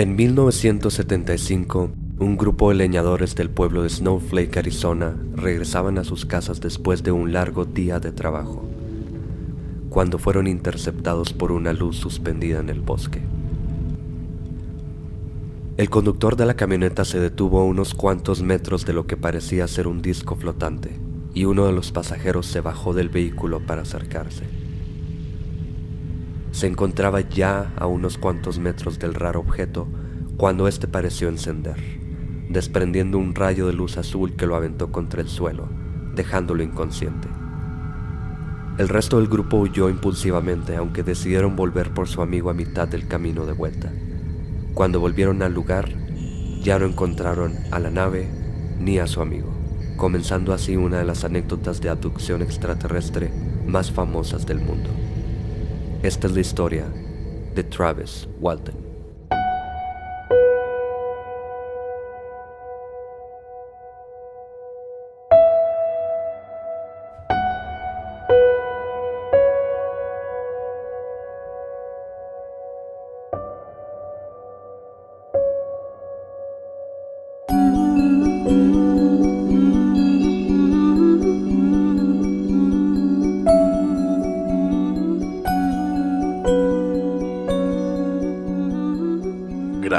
En 1975, un grupo de leñadores del pueblo de Snowflake, Arizona, regresaban a sus casas después de un largo día de trabajo, cuando fueron interceptados por una luz suspendida en el bosque. El conductor de la camioneta se detuvo a unos cuantos metros de lo que parecía ser un disco flotante, y uno de los pasajeros se bajó del vehículo para acercarse. Se encontraba ya a unos cuantos metros del raro objeto cuando éste pareció encender, desprendiendo un rayo de luz azul que lo aventó contra el suelo, dejándolo inconsciente. El resto del grupo huyó impulsivamente, aunque decidieron volver por su amigo a mitad del camino de vuelta. Cuando volvieron al lugar, ya no encontraron a la nave ni a su amigo, comenzando así una de las anécdotas de abducción extraterrestre más famosas del mundo. Esta es la historia de Travis Walton.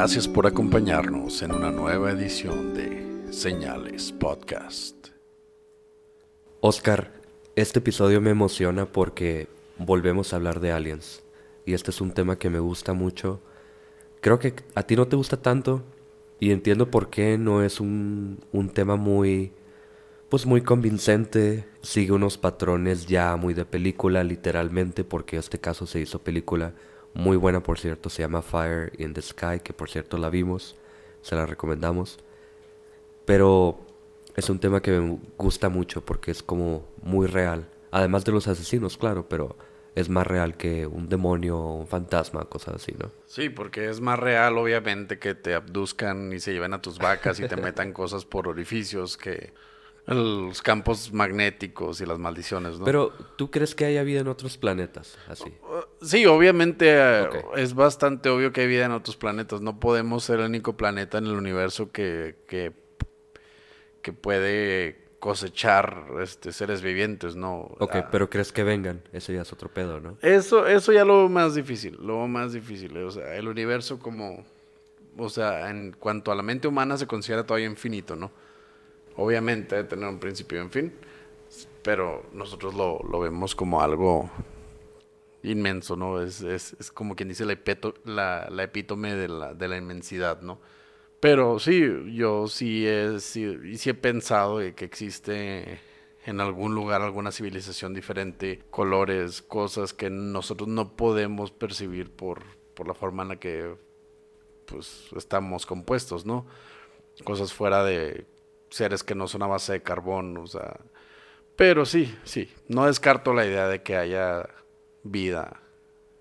Gracias por acompañarnos en una nueva edición de Señales Podcast. Oscar, este episodio me emociona porque volvemos a hablar de aliens. Y este es un tema que me gusta mucho. Creo que a ti no te gusta tanto y entiendo por qué no es un, un tema muy pues muy convincente, sigue unos patrones ya muy de película, literalmente, porque este caso se hizo película muy buena por cierto, se llama Fire in the Sky, que por cierto la vimos, se la recomendamos. Pero es un tema que me gusta mucho porque es como muy real. Además de los asesinos, claro, pero es más real que un demonio un fantasma, cosas así, ¿no? Sí, porque es más real, obviamente, que te abduzcan y se lleven a tus vacas y te metan cosas por orificios que los campos magnéticos y las maldiciones, ¿no? Pero, ¿tú crees que haya vida en otros planetas? Así. Uh, uh, sí, obviamente eh, es bastante obvio que hay vida en otros planetas. No podemos ser el único planeta en el universo que, que, puede cosechar este, seres vivientes, ¿no? Ok, ah. pero crees que vengan, eso ya es otro pedo, ¿no? Eso, eso ya lo más difícil, lo más difícil. Eh. O sea, el universo como, o sea, en cuanto a la mente humana se considera todavía infinito, ¿no? Obviamente de tener un principio en fin, pero nosotros lo, vemos como algo inmenso, ¿no? Es, es, como quien dice la, la, epítome de la, inmensidad, ¿no? Pero sí, yo sí he, he pensado que existe en algún lugar alguna civilización diferente, colores, cosas que nosotros no podemos percibir por, por la forma en la que pues estamos compuestos, ¿no? Cosas fuera de seres que no son a base de carbón, o sea. Pero sí, sí, no descarto la idea de que haya vida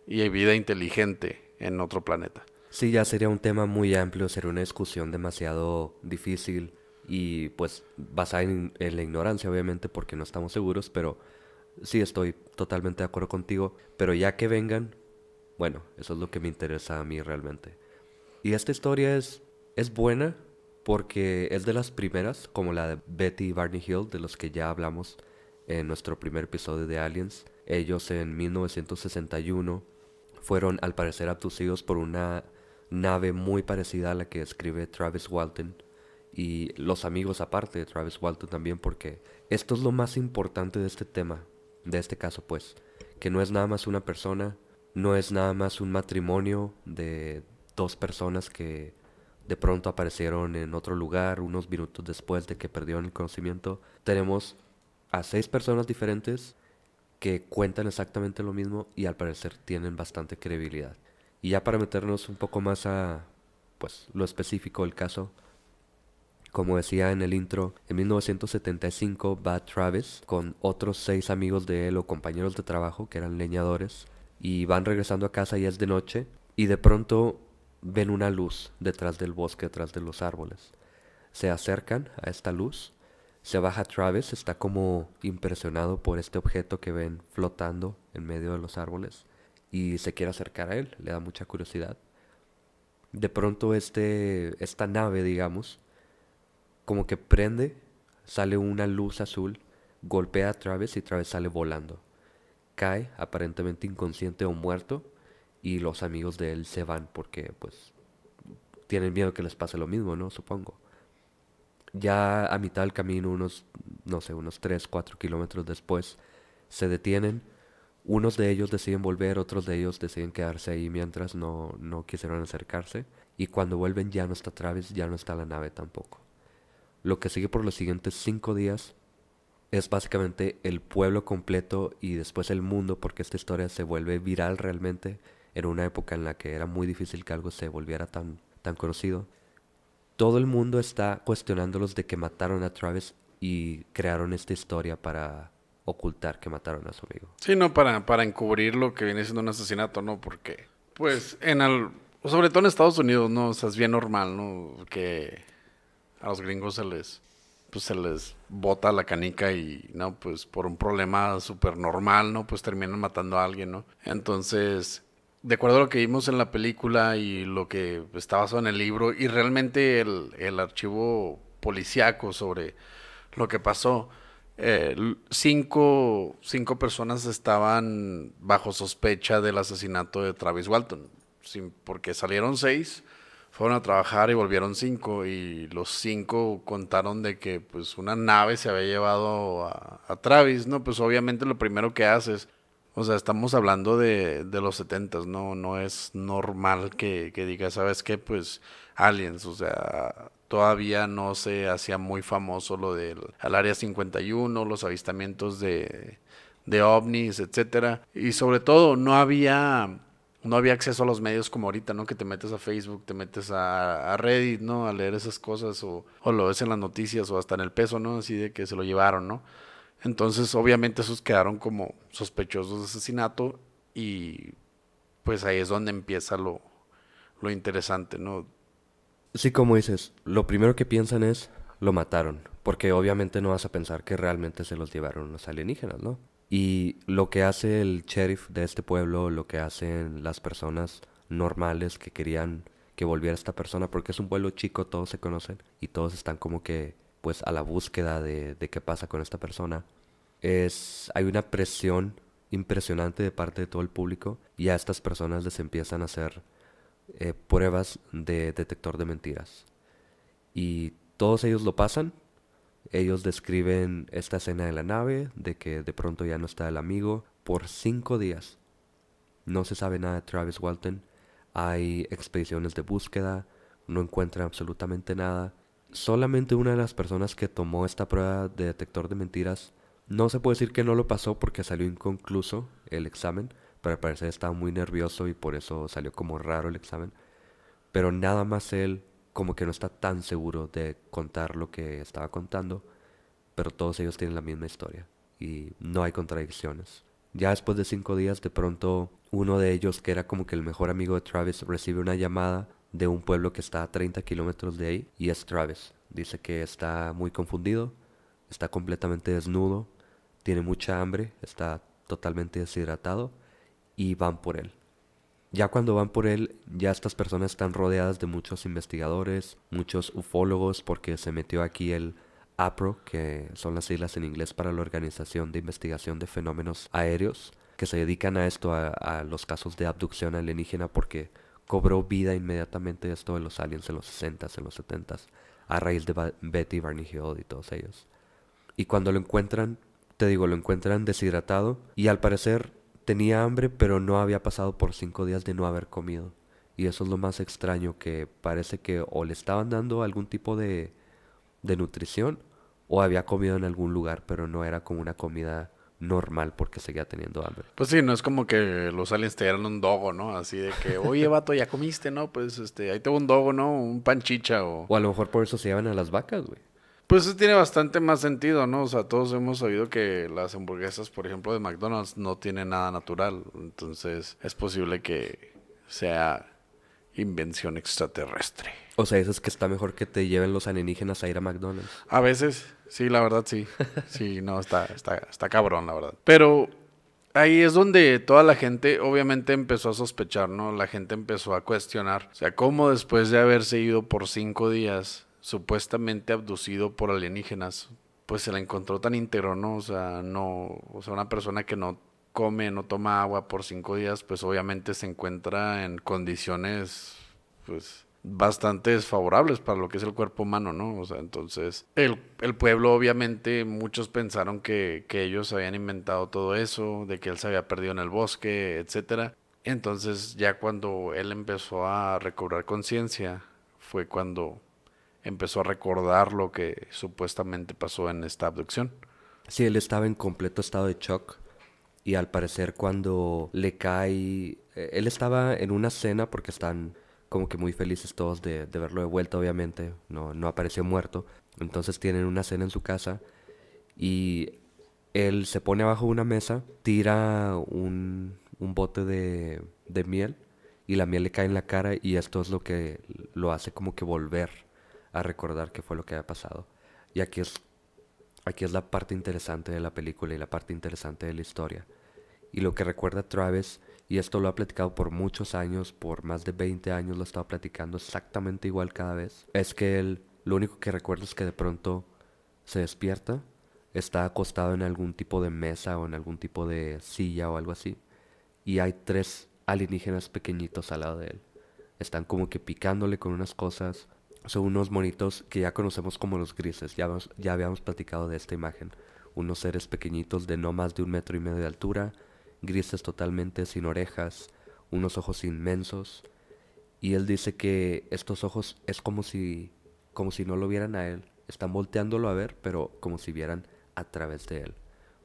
y vida inteligente en otro planeta. Sí, ya sería un tema muy amplio, sería una discusión demasiado difícil y pues basada en, en, la ignorancia, obviamente, porque no estamos seguros, pero sí estoy totalmente de acuerdo contigo. Pero ya que vengan, bueno, eso es lo que me interesa a mí realmente. Y esta historia es, es buena, porque es de las primeras, como la de Betty y Barney Hill, de los que ya hablamos en nuestro primer episodio de Aliens. Ellos en 1961 fueron al parecer abducidos por una nave muy parecida a la que escribe Travis Walton y los amigos aparte de Travis Walton también porque esto es lo más importante de este tema, de este caso pues, que no es nada más una persona, no es nada más un matrimonio de dos personas que de pronto aparecieron en otro lugar unos minutos después de que perdieron el conocimiento. Tenemos a seis personas diferentes que cuentan exactamente lo mismo y al parecer tienen bastante credibilidad. Y ya para meternos un poco más a pues lo específico del caso, como decía en el intro, en 1975 va Travis con otros seis amigos de él o compañeros de trabajo que eran leñadores y van regresando a casa y es de noche y de pronto ven una luz detrás del bosque, detrás de los árboles. Se acercan a esta luz. Se baja Travis, está como impresionado por este objeto que ven flotando en medio de los árboles y se quiere acercar a él, le da mucha curiosidad. De pronto este, esta nave, digamos, como que prende, sale una luz azul, golpea a Travis y Travis sale volando. Cae, aparentemente inconsciente o muerto, y los amigos de él se van porque pues tienen miedo que les pase lo mismo, ¿no? Supongo. Ya a mitad del camino, unos, no sé, unos 3, 4 kilómetros después, se detienen. Unos de ellos deciden volver, otros de ellos deciden quedarse ahí mientras no, no quisieron acercarse. Y cuando vuelven ya no está Travis, ya no está la nave tampoco. Lo que sigue por los siguientes 5 días es básicamente el pueblo completo y después el mundo porque esta historia se vuelve viral realmente en una época en la que era muy difícil que algo se volviera tan, tan conocido, todo el mundo está cuestionándolos de que mataron a Travis y crearon esta historia para ocultar que mataron a su amigo. Sí, no, para, para encubrir lo que viene siendo un asesinato, ¿no? Porque, pues, en el, sobre todo en Estados Unidos, ¿no? O sea, es bien normal, ¿no? Que a los gringos se les, pues, se les bota la canica y, ¿no? Pues por un problema súper normal, ¿no? Pues terminan matando a alguien, ¿no? Entonces, de acuerdo a lo que vimos en la película y lo que está basado en el libro y realmente el, archivo policiaco sobre lo que pasó, eh, cinco, cinco, personas estaban bajo sospecha del asesinato de Travis Walton, sin, porque salieron seis, fueron a trabajar y volvieron cinco y los cinco contaron de que pues una nave se había llevado a, a Travis, ¿no? Pues obviamente lo primero que haces o sea, estamos hablando de, los setentas, no, no es normal que, que diga, ¿sabes qué? Pues aliens, o sea, todavía no se hacía muy famoso lo del al área 51, los avistamientos de, ovnis, etcétera, y sobre todo no había no había acceso a los medios como ahorita, ¿no? Que te metes a Facebook, te metes a, a Reddit, ¿no? A leer esas cosas o, o, lo ves en las noticias o hasta en el peso, ¿no? Así de que se lo llevaron, ¿no? Entonces, obviamente, esos quedaron como sospechosos de asesinato y pues ahí es donde empieza lo, lo interesante, ¿no? Sí, como dices, lo primero que piensan es, lo mataron, porque obviamente no vas a pensar que realmente se los llevaron los alienígenas, ¿no? Y lo que hace el sheriff de este pueblo, lo que hacen las personas normales que querían que volviera esta persona, porque es un pueblo chico, todos se conocen y todos están como que pues a la búsqueda de, de qué pasa con esta persona. Es, hay una presión impresionante de parte de todo el público y a estas personas les empiezan a hacer eh, pruebas de detector de mentiras. Y todos ellos lo pasan. Ellos describen esta escena de la nave, de que de pronto ya no está el amigo, por cinco días. No se sabe nada de Travis Walton. Hay expediciones de búsqueda, no encuentran absolutamente nada solamente una de las personas que tomó esta prueba de detector de mentiras no se puede decir que no lo pasó porque salió inconcluso el examen, pero al parecer estaba muy nervioso y por eso salió como raro el examen. Pero nada más él como que no está tan seguro de contar lo que estaba contando, pero todos ellos tienen la misma historia y no hay contradicciones. Ya después de cinco días, de pronto uno de ellos, que era como que el mejor amigo de Travis, recibe una llamada de un pueblo que está a 30 kilómetros de ahí y es Travis. Dice que está muy confundido, está completamente desnudo, tiene mucha hambre, está totalmente deshidratado y van por él. Ya cuando van por él, ya estas personas están rodeadas de muchos investigadores, muchos ufólogos, porque se metió aquí el APRO, que son las siglas en inglés para la Organización de Investigación de Fenómenos Aéreos, que se dedican a esto, a, a los casos de abducción alienígena, porque cobró vida inmediatamente esto de los aliens en los 60s, en los 70s, a raíz de Betty, Barney Hill y todos ellos. Y cuando lo encuentran, te digo, lo encuentran deshidratado y al parecer tenía hambre, pero no había pasado por cinco días de no haber comido. Y eso es lo más extraño, que parece que o le estaban dando algún tipo de, de nutrición o había comido en algún lugar, pero no era como una comida normal porque seguía teniendo hambre. Pues sí, no es como que los aliens te dieran un dogo, ¿no? Así de que, oye, vato, ya comiste, ¿no? Pues este, ahí tengo un dogo, ¿no? Un panchicha o... O a lo mejor por eso se llevan a las vacas, güey. Pues eso tiene bastante más sentido, ¿no? O sea, todos hemos sabido que las hamburguesas, por ejemplo, de McDonald's no tienen nada natural. Entonces, es posible que sea invención extraterrestre. O sea, eso es que está mejor que te lleven los alienígenas a ir a McDonald's. A veces. Sí, la verdad sí. Sí, no, está, está, está cabrón, la verdad. Pero ahí es donde toda la gente obviamente empezó a sospechar, ¿no? La gente empezó a cuestionar. O sea, ¿cómo después de haberse ido por cinco días, supuestamente abducido por alienígenas, pues se la encontró tan íntegro, ¿no? O sea, no, o sea, una persona que no come, no toma agua por cinco días, pues obviamente se encuentra en condiciones, pues bastante desfavorables para lo que es el cuerpo humano, ¿no? O sea, entonces el, el pueblo obviamente muchos pensaron que, que, ellos habían inventado todo eso, de que él se había perdido en el bosque, etcétera. Entonces ya cuando él empezó a recobrar conciencia fue cuando empezó a recordar lo que supuestamente pasó en esta abducción. Sí, él estaba en completo estado de shock y al parecer cuando le cae, eh, él estaba en una cena porque están como que muy felices todos de, de, verlo de vuelta, obviamente, no, no apareció muerto. Entonces tienen una cena en su casa y él se pone abajo de una mesa, tira un, bote de, de miel y la miel le cae en la cara y esto es lo que lo hace como que volver a recordar qué fue lo que había pasado. Y aquí es, aquí es la parte interesante de la película y la parte interesante de la historia. Y lo que recuerda Travis y esto lo ha platicado por muchos años, por más de 20 años lo estaba platicando exactamente igual cada vez. Es que él, lo único que recuerdo es que de pronto se despierta, está acostado en algún tipo de mesa o en algún tipo de silla o algo así. Y hay tres alienígenas pequeñitos al lado de él. Están como que picándole con unas cosas. Son unos monitos que ya conocemos como los grises. Ya, ya habíamos platicado de esta imagen. Unos seres pequeñitos de no más de un metro y medio de altura grises totalmente sin orejas, unos ojos inmensos, y él dice que estos ojos es como si, como si no lo vieran a él, están volteándolo a ver, pero como si vieran a través de él,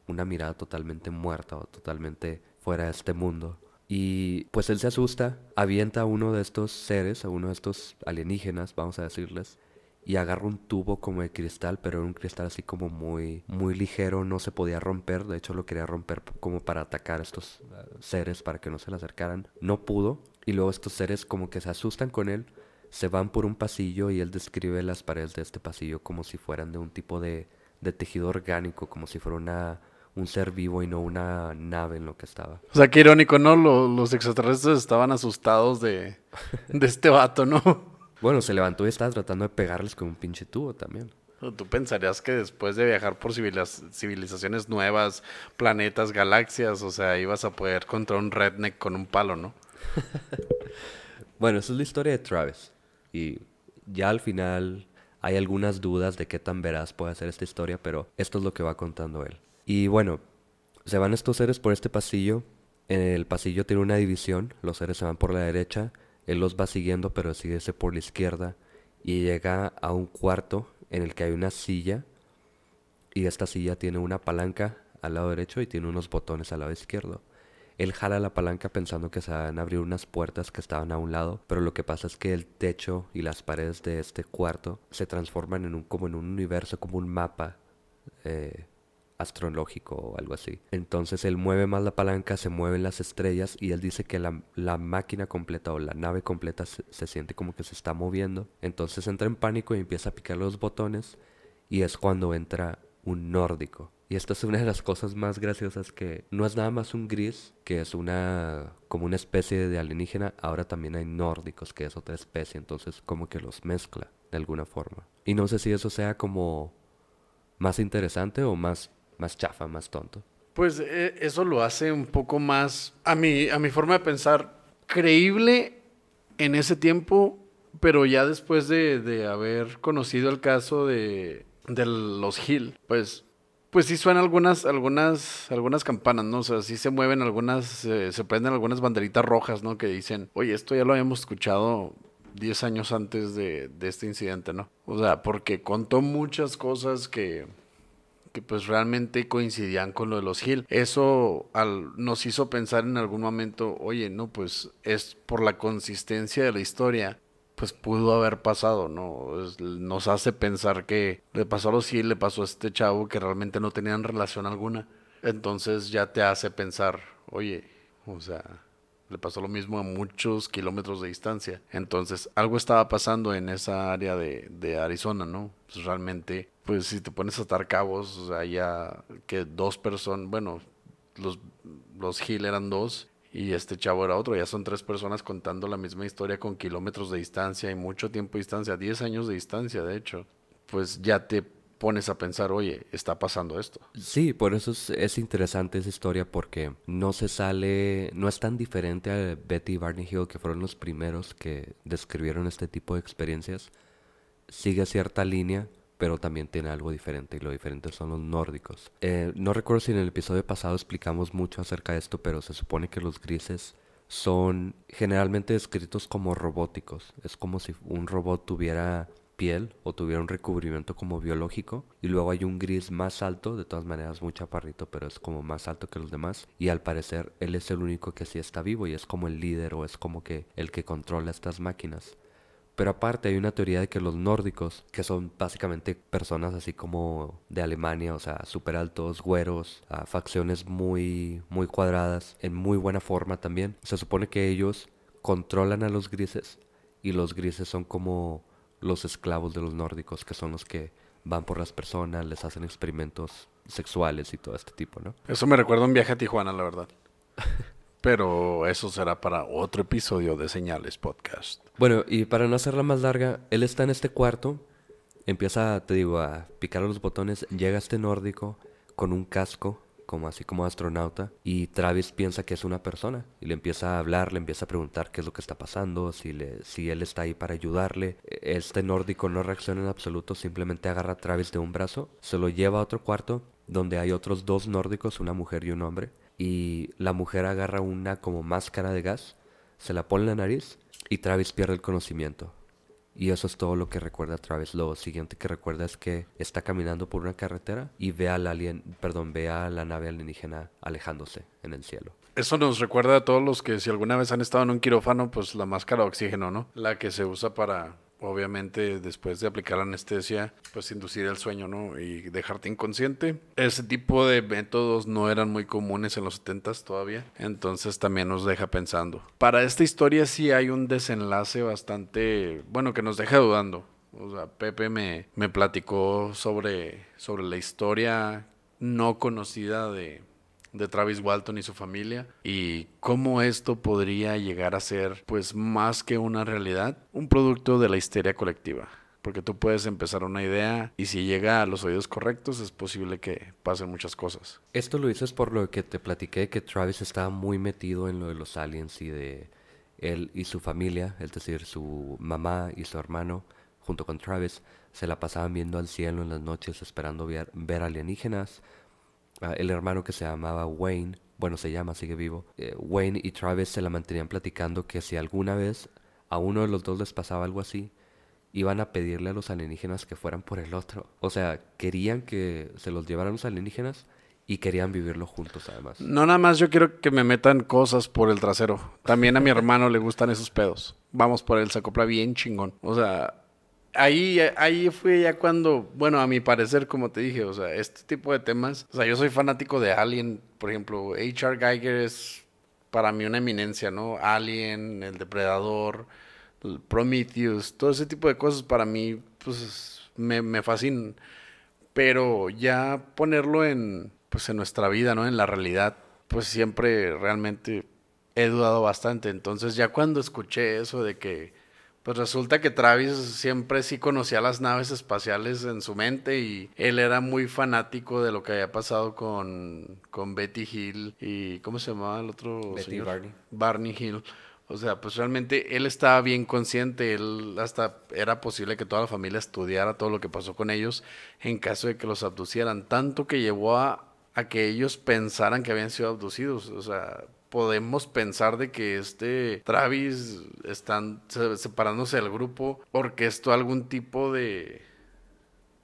una mirada totalmente muerta o totalmente fuera de este mundo. Y pues él se asusta, avienta a uno de estos seres, a uno de estos alienígenas, vamos a decirles, y agarro un tubo como de cristal, pero era un cristal así como muy, muy ligero, no se podía romper, de hecho lo quería romper como para atacar a estos seres, para que no se le acercaran, no pudo, y luego estos seres como que se asustan con él, se van por un pasillo y él describe las paredes de este pasillo como si fueran de un tipo de, de tejido orgánico, como si fuera una, un ser vivo y no una nave en lo que estaba. O sea, qué irónico, ¿no? los, los extraterrestres estaban asustados de, de este vato, ¿no? Bueno, se levantó y estaba tratando de pegarles con un pinche tubo también. Tú pensarías que después de viajar por civilizaciones nuevas, planetas, galaxias, o sea, ibas a poder contra un redneck con un palo, ¿no? bueno, esa es la historia de Travis. Y ya al final hay algunas dudas de qué tan veraz puede ser esta historia, pero esto es lo que va contando él. Y bueno, se van estos seres por este pasillo. En el pasillo tiene una división, los seres se van por la derecha él los va siguiendo, pero decide por la izquierda y llega a un cuarto en el que hay una silla y esta silla tiene una palanca al lado derecho y tiene unos botones al lado izquierdo. Él jala la palanca pensando que se van a abrir unas puertas que estaban a un lado, pero lo que pasa es que el techo y las paredes de este cuarto se transforman en un como en un universo, como un mapa eh, astrológico o algo así. Entonces él mueve más la palanca, se mueven las estrellas y él dice que la, máquina completa o la nave completa se, se, siente como que se está moviendo. Entonces entra en pánico y empieza a picar los botones y es cuando entra un nórdico. Y esta es una de las cosas más graciosas que no es nada más un gris, que es una como una especie de alienígena, ahora también hay nórdicos, que es otra especie, entonces como que los mezcla de alguna forma. Y no sé si eso sea como más interesante o más más chafa, más tonto. Pues eh, eso lo hace un poco más, a mi, a mi forma de pensar, creíble en ese tiempo, pero ya después de, haber conocido el caso de, de los Hill, pues pues sí suenan algunas, algunas, algunas campanas, ¿no? O sea, sí se mueven algunas, eh, se prenden algunas banderitas rojas, ¿no? Que dicen, oye, esto ya lo habíamos escuchado 10 años antes de, de este incidente, ¿no? O sea, porque contó muchas cosas que, que pues realmente coincidían con lo de los Hill. Eso nos hizo pensar en algún momento, oye, no, pues es por la consistencia de la historia, pues pudo haber pasado, ¿no? nos hace pensar que le pasó a los Hill, le pasó a este chavo que realmente no tenían relación alguna. Entonces ya te hace pensar, oye, o sea, le pasó lo mismo a muchos kilómetros de distancia. Entonces, algo estaba pasando en esa área de, Arizona, ¿no? Pues realmente, pues si te pones a atar cabos, allá que dos personas, bueno, los, los eran dos y este chavo era otro. Ya son tres personas contando la misma historia con kilómetros de distancia y mucho tiempo de distancia, 10 años de distancia, de hecho. Pues ya te pones a pensar, oye, está pasando esto. Sí, por eso es, interesante esa historia porque no se sale, no es tan diferente a Betty y Barney Hill, que fueron los primeros que describieron este tipo de experiencias. Sigue cierta línea, pero también tiene algo diferente y lo diferente son los nórdicos. Eh, no recuerdo si en el episodio pasado explicamos mucho acerca de esto, pero se supone que los grises son generalmente descritos como robóticos. Es como si un robot tuviera piel o tuviera un recubrimiento como biológico. Y luego hay un gris más alto, de todas maneras muy chaparrito, pero es como más alto que los demás. Y al parecer él es el único que sí está vivo y es como el líder o es como que el que controla estas máquinas. Pero aparte hay una teoría de que los nórdicos, que son básicamente personas así como de Alemania, o sea, super altos, güeros, facciones muy, muy cuadradas, en muy buena forma también, se supone que ellos controlan a los grises y los grises son como los esclavos de los nórdicos, que son los que van por las personas, les hacen experimentos sexuales y todo este tipo, ¿no? Eso me recuerda un viaje a Tijuana, la verdad. Pero eso será para otro episodio de Señales Podcast. Bueno, y para no hacerla más larga, él está en este cuarto, empieza, te digo, a picar los botones, llega este nórdico con un casco como así como astronauta, y Travis piensa que es una persona y le empieza a hablar, le empieza a preguntar qué es lo que está pasando, si, si él está ahí para ayudarle. Este nórdico no reacciona en absoluto, simplemente agarra a Travis de un brazo, se lo lleva a otro cuarto donde hay otros dos nórdicos, una mujer y un hombre, y la mujer agarra una como máscara de gas, se la pone en la nariz y Travis pierde el conocimiento. Y eso es todo lo que recuerda a Travis. Lo siguiente que recuerda es que está caminando por una carretera y ve al alien, perdón, ve a la nave alienígena alejándose en el cielo. Eso nos recuerda a todos los que si alguna vez han estado en un quirófano, pues la máscara de oxígeno, ¿no? La que se usa para obviamente después de aplicar la anestesia, pues inducir el sueño, ¿no? Y dejarte inconsciente. Ese tipo de métodos no eran muy comunes en los 70 todavía, entonces también nos deja pensando. Para esta historia sí hay un desenlace bastante, bueno, que nos deja dudando. O sea, Pepe me, me platicó sobre, sobre la historia no conocida de, de Travis Walton y su familia y cómo esto podría llegar a ser pues más que una realidad, un producto de la histeria colectiva. Porque tú puedes empezar una idea y si llega a los oídos correctos es posible que pasen muchas cosas. Esto lo dices por lo que te platiqué, que Travis estaba muy metido en lo de los aliens y de él y su familia, es decir, su mamá y su hermano, junto con Travis, se la pasaban viendo al cielo en las noches esperando ver alienígenas Ah, el hermano que se llamaba Wayne, bueno, se llama, sigue vivo, eh, Wayne y Travis se la mantenían platicando que si alguna vez a uno de los dos les pasaba algo así, iban a pedirle a los alienígenas que fueran por el otro. O sea, querían que se los llevaran los alienígenas y querían vivirlo juntos además. No nada más yo quiero que me metan cosas por el trasero. También a mi hermano le gustan esos pedos. Vamos por él, se acopla bien chingón. O sea, ahí, ahí fue ya cuando, bueno, a mi parecer, como te dije, o sea, este tipo de temas, o sea, yo soy fanático de Alien, por ejemplo, H.R. Geiger es para mí una eminencia, ¿no? Alien, El Depredador, Prometheus, todo ese tipo de cosas para mí, pues, me, me fascinan. Pero ya ponerlo en, pues, en nuestra vida, ¿no? En la realidad, pues siempre realmente he dudado bastante. Entonces ya cuando escuché eso de que pues resulta que Travis siempre sí conocía las naves espaciales en su mente y él era muy fanático de lo que había pasado con, con Betty Hill y ¿cómo se llamaba el otro? Betty Barney. Barney Hill. O sea, pues realmente él estaba bien consciente, él hasta era posible que toda la familia estudiara todo lo que pasó con ellos en caso de que los abducieran, tanto que llevó a, a que ellos pensaran que habían sido abducidos, o sea, podemos pensar de que este Travis están separándose del grupo, orquestó algún tipo de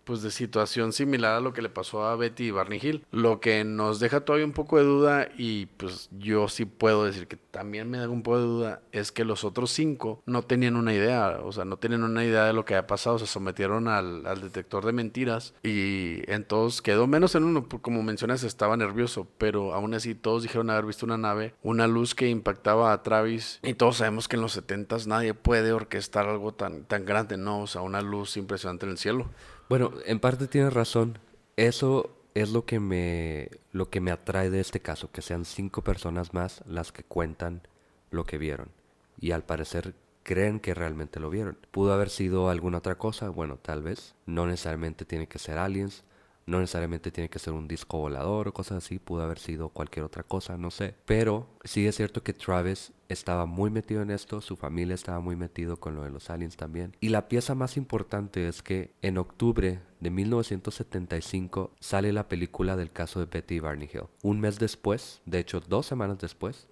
pues de situación similar a lo que le pasó a Betty y Barney Hill, lo que nos deja todavía un poco de duda y pues yo sí puedo decir que también me da un poco de duda es que los otros cinco no tenían una idea, o sea, no tenían una idea de lo que había pasado, se sometieron al, detector de mentiras y en todos quedó menos en uno, como mencionas estaba nervioso, pero aún así todos dijeron haber visto una nave, una luz que impactaba a Travis y todos sabemos que en los 70 nadie puede orquestar algo tan, tan grande, ¿no? O sea, una luz impresionante en el cielo. Bueno, en parte tienes razón. Eso es lo que me lo que me atrae de este caso, que sean cinco personas más las que cuentan lo que vieron y al parecer creen que realmente lo vieron. Pudo haber sido alguna otra cosa, bueno, tal vez. No necesariamente tiene que ser aliens. No necesariamente tiene que ser un disco volador o cosas así, pudo haber sido cualquier otra cosa, no sé. Pero sí es cierto que Travis estaba muy metido en esto, su familia estaba muy metido con lo de los aliens también. Y la pieza más importante es que en octubre de 1975 sale la película del caso de Betty y Barney Hill. Un mes después, de hecho dos semanas después,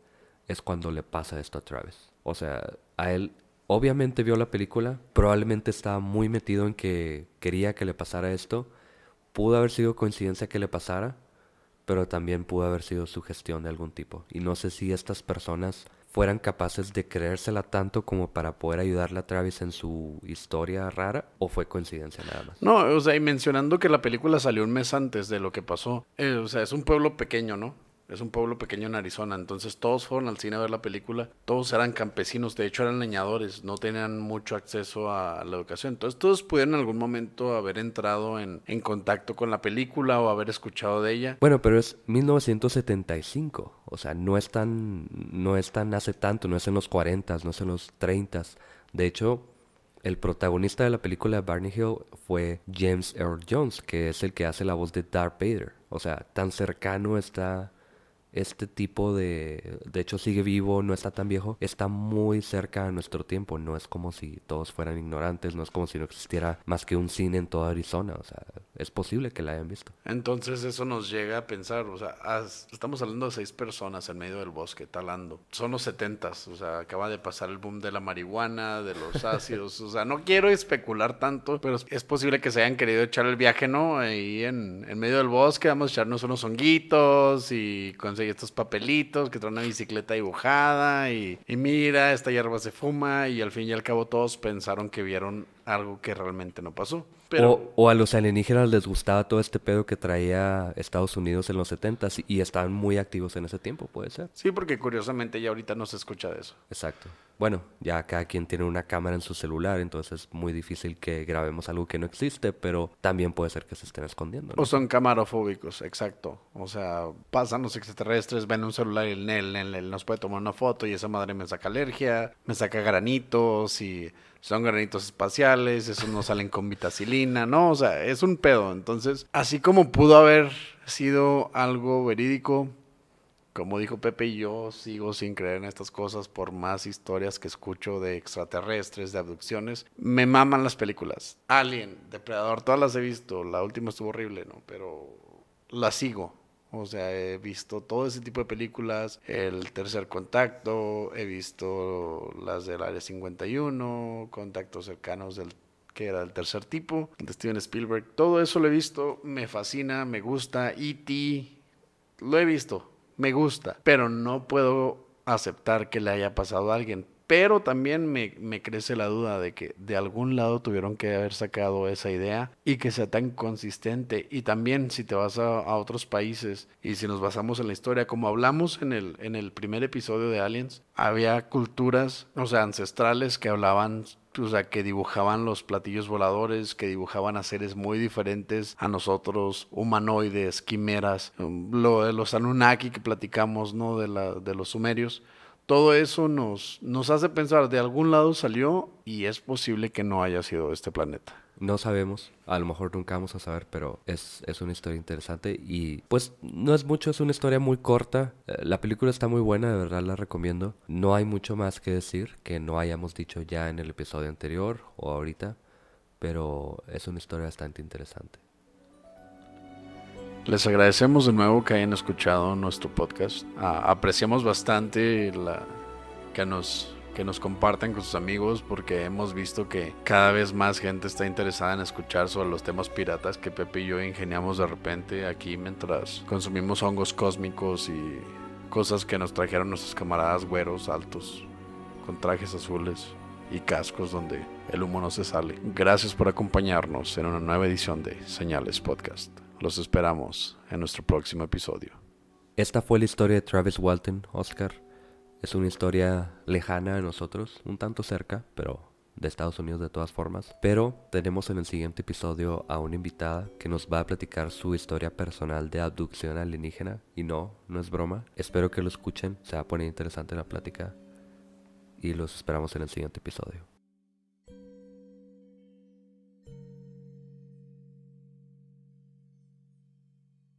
es cuando le pasa esto a Travis. O sea, a él obviamente vio la película, probablemente estaba muy metido en que quería que le pasara esto pudo haber sido coincidencia que le pasara, pero también pudo haber sido sugestión de algún tipo. Y no sé si estas personas fueran capaces de creérsela tanto como para poder ayudarle a Travis en su historia rara o fue coincidencia nada más. No, o sea, y mencionando que la película salió un mes antes de lo que pasó, eh, o sea, es un pueblo pequeño, ¿no? Es un pueblo pequeño en Arizona, entonces todos fueron al cine a ver la película, todos eran campesinos, de hecho eran leñadores, no tenían mucho acceso a la educación, entonces todos pudieron en algún momento haber entrado en, contacto con la película o haber escuchado de ella. Bueno, pero es 1975, o sea, no es tan, no es tan hace tanto, no es en los 40, no es en los 30. De hecho, el protagonista de la película Barney Hill fue James Earl Jones, que es el que hace la voz de Darth Vader. O sea, tan cercano está este tipo de... De hecho sigue vivo, no está tan viejo, está muy cerca a nuestro tiempo, no es como si todos fueran ignorantes, no es como si no existiera más que un cine en toda Arizona, o sea, es posible que la hayan visto. Entonces eso nos llega a pensar, o sea, estamos hablando de seis personas en medio del bosque talando, son los setentas, o sea, acaba de pasar el boom de la marihuana, de los ácidos, o sea, no quiero especular tanto, pero es posible que se hayan querido echar el viaje, ¿no? Ahí en, en medio del bosque, vamos a echarnos unos honguitos y con y estos papelitos que traen una bicicleta dibujada y mira, esta hierba se fuma y al fin y al cabo todos pensaron que vieron algo que realmente no pasó. O, a los alienígenas les gustaba todo este pedo que traía Estados Unidos en los 70 y estaban muy activos en ese tiempo, puede ser. Sí, porque curiosamente ya ahorita no se escucha de eso. Exacto. Bueno, ya cada quien tiene una cámara en su celular, entonces es muy difícil que grabemos algo que no existe, pero también puede ser que se estén escondiendo. O son camarofóbicos, exacto. O sea, pasan los extraterrestres, ven un celular y el nos puede tomar una foto y esa madre me saca alergia, me saca granitos y son granitos espaciales, esos no salen con vitacilina, ¿no? O sea, es un pedo. Entonces, así como pudo haber sido algo verídico, como dijo Pepe, yo sigo sin creer en estas cosas por más historias que escucho de extraterrestres, de abducciones. Me maman las películas. Alien, Depredador, todas las he visto. La última estuvo horrible, ¿no? Pero las sigo. O sea, he visto todo ese tipo de películas, El Tercer Contacto, he visto las del Área 51, Contactos Cercanos del que era el tercer tipo, de Steven Spielberg. Todo eso lo he visto, me fascina, me gusta. E.T. lo he visto, me gusta, pero no puedo aceptar que le haya pasado a alguien pero también me, me, crece la duda de que de algún lado tuvieron que haber sacado esa idea y que sea tan consistente. Y también si te vas a, otros países y si nos basamos en la historia, como hablamos en el, en el primer episodio de Aliens, había culturas, o sea, ancestrales que hablaban o sea, que dibujaban los platillos voladores, que dibujaban a seres muy diferentes a nosotros, humanoides, quimeras, um, lo de los Anunnaki que platicamos, ¿no? de los sumerios todo eso nos, nos hace pensar, de algún lado salió y es posible que no haya sido este planeta. No sabemos, a lo mejor nunca vamos a saber, pero es, es, una historia interesante y pues no es mucho, es una historia muy corta. Eh, la película está muy buena, de verdad la recomiendo. No hay mucho más que decir que no hayamos dicho ya en el episodio anterior o ahorita, pero es una historia bastante interesante. Les agradecemos de nuevo que hayan escuchado nuestro podcast. Ah, apreciamos bastante que, nos, que nos compartan con sus amigos porque hemos visto que cada vez más gente está interesada en escuchar sobre los temas piratas que Pepe y yo ingeniamos de repente aquí mientras consumimos hongos cósmicos y cosas que nos trajeron nuestros camaradas güeros altos con trajes azules y cascos donde el humo no se sale. Gracias por acompañarnos en una nueva edición de Señales Podcast. Los esperamos en nuestro próximo episodio. Esta fue la historia de Travis Walton, Oscar. Es una historia lejana de nosotros, un tanto cerca, pero de Estados Unidos de todas formas. Pero tenemos en el siguiente episodio a una invitada que nos va a platicar su historia personal de abducción alienígena. Y no, no es broma. Espero que lo escuchen. Se va a poner interesante la plática. Y los esperamos en el siguiente episodio.